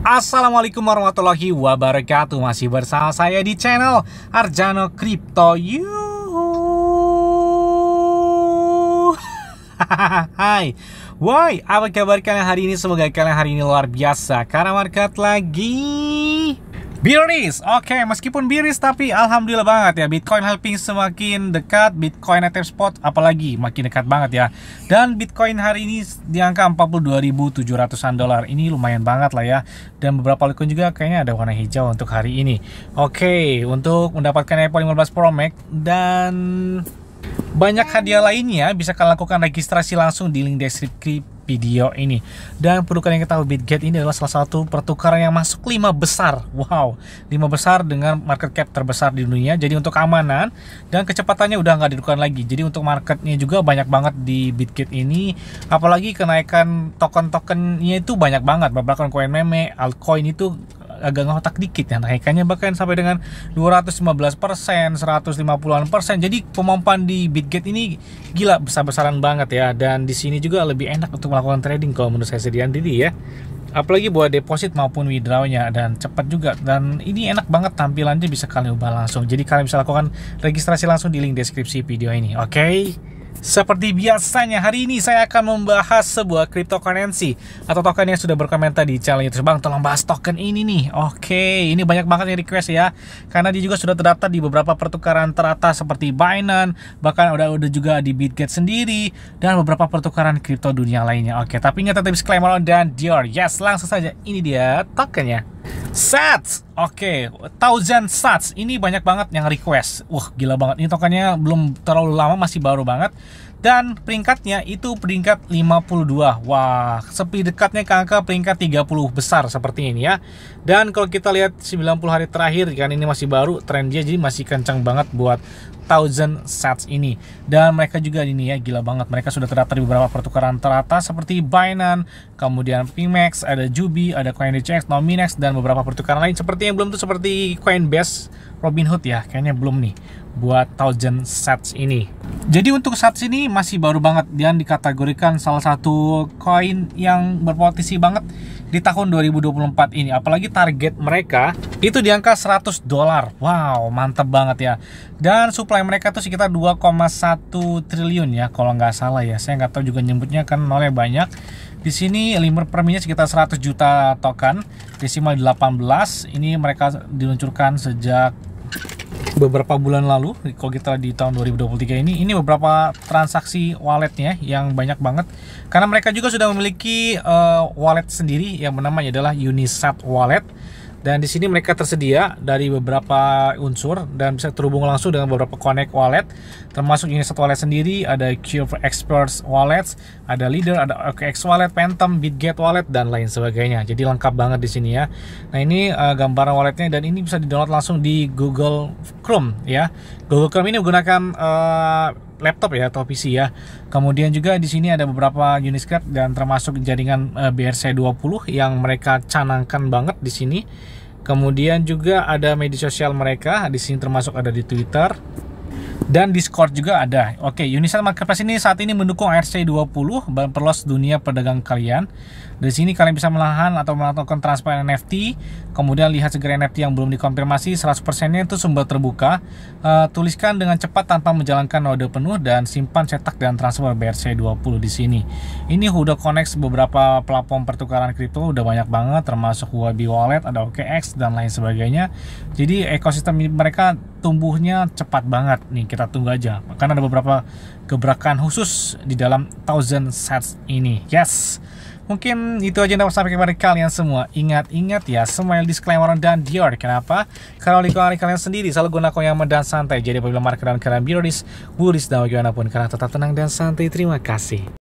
Assalamualaikum warahmatullahi wabarakatuh Masih bersama saya di channel Arjano Crypto You Hai Woi, apa kabar kalian hari ini? Semoga kalian hari ini luar biasa Karena market lagi Biris, oke okay, meskipun biris tapi alhamdulillah banget ya Bitcoin helping semakin dekat Bitcoin ATM spot apalagi makin dekat banget ya Dan Bitcoin hari ini di angka 42.700an dolar ini lumayan banget lah ya Dan beberapa likun juga kayaknya ada warna hijau untuk hari ini Oke okay, untuk mendapatkan Apple 15 Pro Max dan banyak hadiah lainnya bisa kalian lakukan registrasi langsung di link deskripsi video ini. Dan perlu kalian ketahui Bitget ini adalah salah satu pertukaran yang masuk 5 besar. Wow, 5 besar dengan market cap terbesar di dunia. Jadi untuk keamanan dan kecepatannya udah nggak didukan lagi. Jadi untuk marketnya juga banyak banget di Bitget ini. Apalagi kenaikan token-tokennya itu banyak banget. beberapa koin meme, altcoin itu agak ngotak dikit ya naikannya bahkan sampai dengan 215 persen 150an persen jadi pemompan di Bitget ini gila besar-besaran banget ya dan di sini juga lebih enak untuk melakukan trading kalau menurut saya sedian diri ya apalagi buat deposit maupun withdrawnya dan cepat juga dan ini enak banget tampilannya bisa kalian ubah langsung jadi kalian bisa lakukan registrasi langsung di link deskripsi video ini oke okay? Seperti biasanya, hari ini saya akan membahas sebuah cryptocurrency atau token yang sudah berkomentar di channel YouTube. Bang, tolong bahas token ini nih. Oke, ini banyak banget yang request ya. Karena dia juga sudah terdaftar di beberapa pertukaran teratas seperti Binance, bahkan udah udah juga di Bitget sendiri dan beberapa pertukaran kripto dunia lainnya. Oke, tapi ingat tetap disclaimer dan Dior. Yes, langsung saja ini dia tokennya. Sats. Oke, okay. thousand sats. Ini banyak banget yang request. Wah, gila banget. Ini tokennya belum terlalu lama, masih baru banget dan peringkatnya itu peringkat 52 wah sepi dekatnya ke angka peringkat 30 besar seperti ini ya dan kalau kita lihat 90 hari terakhir kan ini masih baru tren dia jadi masih kencang banget buat thousand sets ini dan mereka juga ini ya gila banget mereka sudah terdaftar di beberapa pertukaran teratas seperti Binance kemudian Pimax ada Jubi ada CoinDCX Nominex dan beberapa pertukaran lain seperti yang belum tuh seperti Coinbase Robin Hood ya, kayaknya belum nih buat thousand sets ini. Jadi untuk sets ini masih baru banget dan dikategorikan salah satu koin yang berpotensi banget di tahun 2024 ini. Apalagi target mereka itu di angka 100 dolar. Wow, mantep banget ya. Dan supply mereka tuh sekitar 2,1 triliun ya kalau nggak salah ya. Saya nggak tahu juga nyebutnya kan nolnya banyak. Di sini limer perminya sekitar 100 juta token, desimal 18. Ini mereka diluncurkan sejak beberapa bulan lalu kalau kita di tahun 2023 ini ini beberapa transaksi walletnya yang banyak banget karena mereka juga sudah memiliki uh, wallet sendiri yang bernama adalah Unisat Wallet dan di sini mereka tersedia dari beberapa unsur dan bisa terhubung langsung dengan beberapa connect wallet termasuk Unisat Wallet sendiri ada Q Experts Wallet ada Leader ada OKX Wallet Phantom Bitget Wallet dan lain sebagainya jadi lengkap banget di sini ya nah ini uh, gambaran walletnya dan ini bisa di download langsung di Google Chrome ya. Google Chrome ini menggunakan uh, laptop ya atau PC ya. Kemudian juga di sini ada beberapa Uniscript dan termasuk jaringan eh, uh, BRC20 yang mereka canangkan banget di sini. Kemudian juga ada media sosial mereka, di sini termasuk ada di Twitter, dan Discord juga ada. Oke, Unisat Marketplace ini saat ini mendukung RC20 memperluas dunia perdagangan kalian. Dari sini kalian bisa melahan atau melakukan transfer NFT, kemudian lihat segera NFT yang belum dikonfirmasi 100%-nya itu sumber terbuka. Uh, tuliskan dengan cepat tanpa menjalankan node penuh dan simpan cetak dan transfer BRC20 di sini. Ini udah connect beberapa platform pertukaran kripto udah banyak banget termasuk Huobi Wallet, ada OKX dan lain sebagainya. Jadi ekosistem mereka tumbuhnya cepat banget nih kita tunggu aja karena ada beberapa gebrakan khusus di dalam thousand sets ini yes mungkin itu aja yang dapat sampai kepada kalian semua. Ingat-ingat ya, semua disclaimer dan Dior. Kenapa? Kalau di kalian sendiri selalu guna yang dan santai. Jadi apabila marketer dan kalian biroris, wuris dan bagaimanapun, kalian tetap tenang dan santai. Terima kasih.